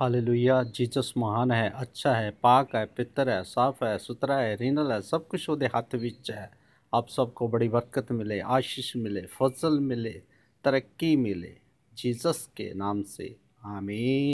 hallelujah Jesus महान है अच्छा है पाक है पितर है साफ है सुथरा है रीनल है सब कुछ ਉਹਦੇ हाथ बिच है आप सबको बड़ी बरकत मिले आशीष मिले फजल मिले तरक्की मिले जीसस के नाम से आमीन